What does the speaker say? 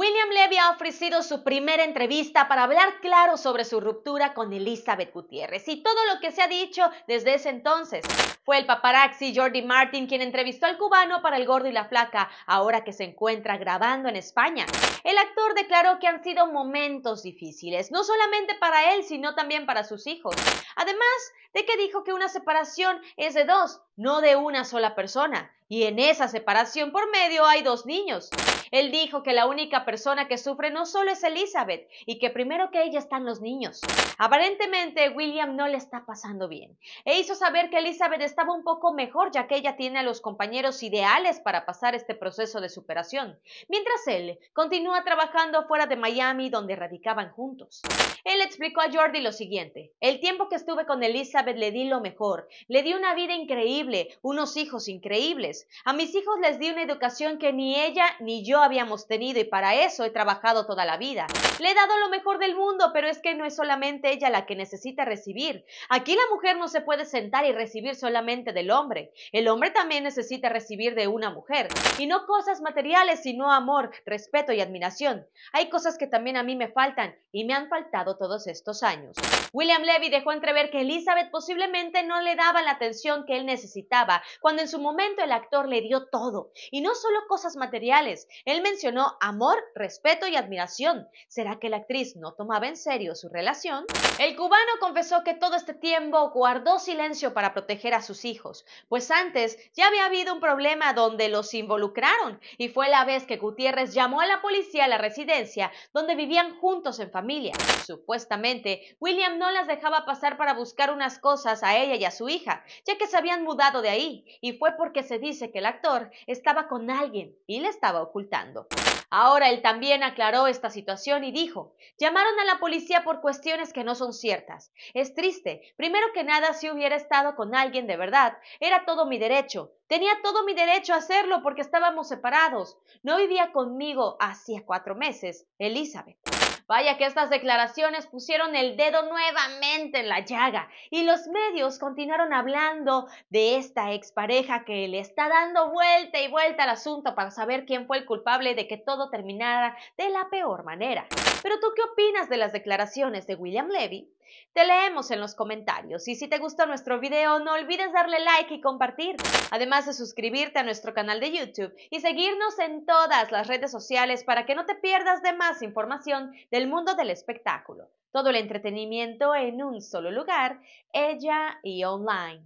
William Levy ha ofrecido su primera entrevista para hablar claro sobre su ruptura con Elizabeth Gutiérrez y todo lo que se ha dicho desde ese entonces. Fue el paparazzi Jordi Martin quien entrevistó al cubano para El Gordo y la Flaca, ahora que se encuentra grabando en España. El actor declaró que han sido momentos difíciles, no solamente para él, sino también para sus hijos. Además de que dijo que una separación es de dos, no de una sola persona. Y en esa separación por medio hay dos niños. Él dijo que la única persona que sufre no solo es Elizabeth y que primero que ella están los niños. Aparentemente William no le está pasando bien e hizo saber que Elizabeth estaba un poco mejor ya que ella tiene a los compañeros ideales para pasar este proceso de superación, mientras él continúa trabajando fuera de Miami donde radicaban juntos. Él explicó a Jordi lo siguiente, el tiempo que estuve con Elizabeth le di lo mejor, le di una vida increíble, unos hijos increíbles, a mis hijos les di una educación que ni ella ni yo habíamos tenido y para eso he trabajado toda la vida. Le he dado lo mejor del mundo, pero es que no es solamente ella la que necesita recibir. Aquí la mujer no se puede sentar y recibir solamente del hombre. El hombre también necesita recibir de una mujer. Y no cosas materiales, sino amor, respeto y admiración. Hay cosas que también a mí me faltan y me han faltado todos estos años. William Levy dejó entrever que Elizabeth posiblemente no le daba la atención que él necesitaba, cuando en su momento el actor le dio todo. Y no solo cosas materiales. Él mencionó amor respeto y admiración. ¿Será que la actriz no tomaba en serio su relación? El cubano confesó que todo este tiempo guardó silencio para proteger a sus hijos, pues antes ya había habido un problema donde los involucraron y fue la vez que Gutiérrez llamó a la policía a la residencia donde vivían juntos en familia. Supuestamente, William no las dejaba pasar para buscar unas cosas a ella y a su hija, ya que se habían mudado de ahí, y fue porque se dice que el actor estaba con alguien y le estaba ocultando. Ahora él también aclaró esta situación y dijo, llamaron a la policía por cuestiones que no son ciertas. Es triste, primero que nada, si hubiera estado con alguien de verdad, era todo mi derecho. Tenía todo mi derecho a hacerlo porque estábamos separados. No vivía conmigo hacía cuatro meses, Elizabeth. Vaya que estas declaraciones pusieron el dedo nuevamente en la llaga y los medios continuaron hablando de esta expareja que le está dando vuelta y vuelta al asunto para saber quién fue el culpable de que todo terminara de la peor manera. Pero tú qué opinas de las declaraciones de William Levy? Te leemos en los comentarios y si te gusta nuestro video no olvides darle like y compartir, además de suscribirte a nuestro canal de YouTube y seguirnos en todas las redes sociales para que no te pierdas de más información del mundo del espectáculo. Todo el entretenimiento en un solo lugar, ella y online.